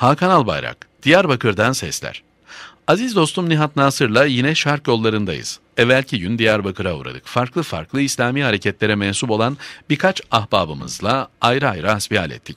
Hakan Albayrak, Diyarbakır'dan sesler. Aziz dostum Nihat Nasır'la yine şark yollarındayız. Evvelki gün Diyarbakır'a uğradık. Farklı farklı İslami hareketlere mensup olan birkaç ahbabımızla ayrı ayrı hasbihal ettik.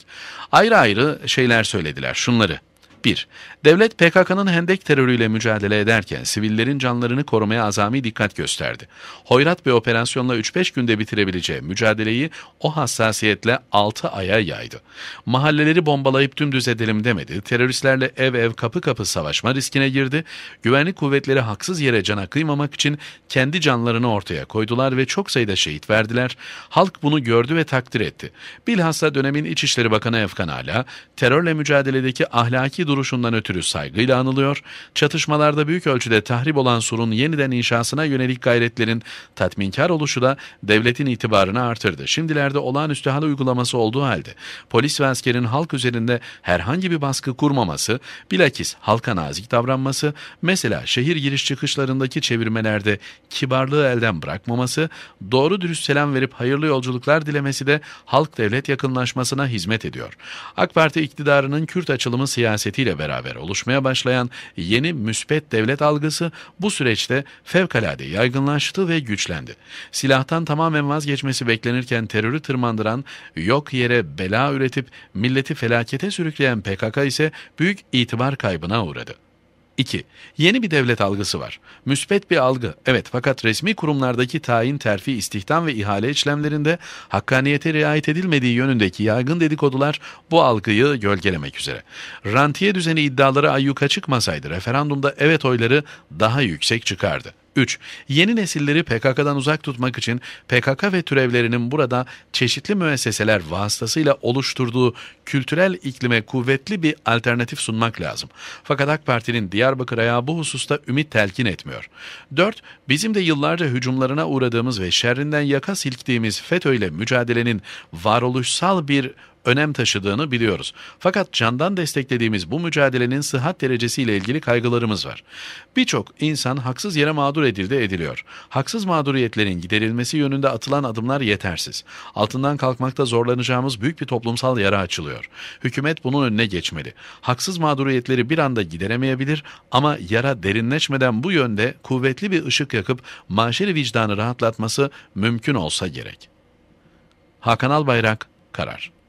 Ayrı ayrı şeyler söylediler şunları. 1. Devlet PKK'nın hendek terörüyle mücadele ederken sivillerin canlarını korumaya azami dikkat gösterdi. Hoyrat ve operasyonla 3-5 günde bitirebileceği mücadeleyi o hassasiyetle 6 aya yaydı. Mahalleleri bombalayıp dümdüz edelim demedi, teröristlerle ev ev kapı kapı savaşma riskine girdi, güvenlik kuvvetleri haksız yere cana kıymamak için kendi canlarını ortaya koydular ve çok sayıda şehit verdiler. Halk bunu gördü ve takdir etti. Bilhassa dönemin İçişleri Bakanı Efkan Ala, terörle mücadeledeki ahlaki duruşundan ötürü saygıyla anılıyor, çatışmalarda büyük ölçüde tahrip olan surun yeniden inşasına yönelik gayretlerin tatminkar oluşu da devletin itibarını artırdı. Şimdilerde olağanüstü hal uygulaması olduğu halde polis ve askerin halk üzerinde herhangi bir baskı kurmaması, bilakis halka nazik davranması, mesela şehir giriş çıkışlarındaki çevirmelerde kibarlığı elden bırakmaması, doğru dürüst selam verip hayırlı yolculuklar dilemesi de halk devlet yakınlaşmasına hizmet ediyor. AK Parti iktidarının Kürt açılımı siyaseti ile beraber oluşmaya başlayan yeni müspet devlet algısı bu süreçte fevkalade yaygınlaştı ve güçlendi. Silahtan tamamen vazgeçmesi beklenirken terörü tırmandıran, yok yere bela üretip milleti felakete sürükleyen PKK ise büyük itibar kaybına uğradı. 2. Yeni bir devlet algısı var. Müspet bir algı. Evet fakat resmi kurumlardaki tayin, terfi, istihdam ve ihale işlemlerinde hakkaniyete riayet edilmediği yönündeki yaygın dedikodular bu algıyı gölgelemek üzere. Rantiye düzeni iddiaları ayyuka çıkmasaydı referandumda evet oyları daha yüksek çıkardı. 3. Yeni nesilleri PKK'dan uzak tutmak için PKK ve türevlerinin burada çeşitli müesseseler vasıtasıyla oluşturduğu kültürel iklime kuvvetli bir alternatif sunmak lazım. Fakat AK Parti'nin Diyarbakır ayağı bu hususta ümit telkin etmiyor. 4. Bizim de yıllarca hücumlarına uğradığımız ve şerrinden yaka silktiğimiz FETÖ ile mücadelenin varoluşsal bir önem taşıdığını biliyoruz. Fakat candan desteklediğimiz bu mücadelenin sıhhat derecesiyle ilgili kaygılarımız var. Birçok insan haksız yere mağdur edildi ediliyor. Haksız mağduriyetlerin giderilmesi yönünde atılan adımlar yetersiz. Altından kalkmakta zorlanacağımız büyük bir toplumsal yara açılıyor. Hükümet bunun önüne geçmeli. Haksız mağduriyetleri bir anda gideremeyebilir ama yara derinleşmeden bu yönde kuvvetli bir ışık yakıp maşeri vicdanı rahatlatması mümkün olsa gerek. Hakan Albayrak, Karar